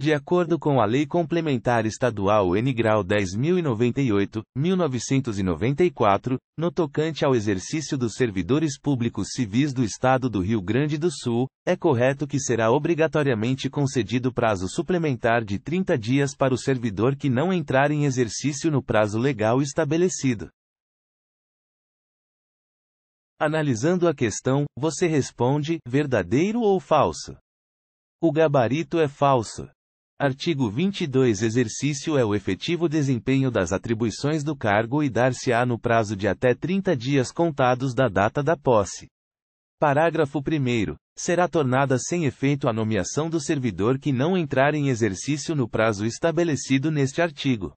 De acordo com a Lei Complementar Estadual N. Grau 10.098, 1994, no tocante ao exercício dos servidores públicos civis do Estado do Rio Grande do Sul, é correto que será obrigatoriamente concedido prazo suplementar de 30 dias para o servidor que não entrar em exercício no prazo legal estabelecido. Analisando a questão, você responde: verdadeiro ou falso? O gabarito é falso. Artigo 22 Exercício é o efetivo desempenho das atribuições do cargo e dar-se-á no prazo de até 30 dias contados da data da posse. Parágrafo 1 Será tornada sem efeito a nomeação do servidor que não entrar em exercício no prazo estabelecido neste artigo.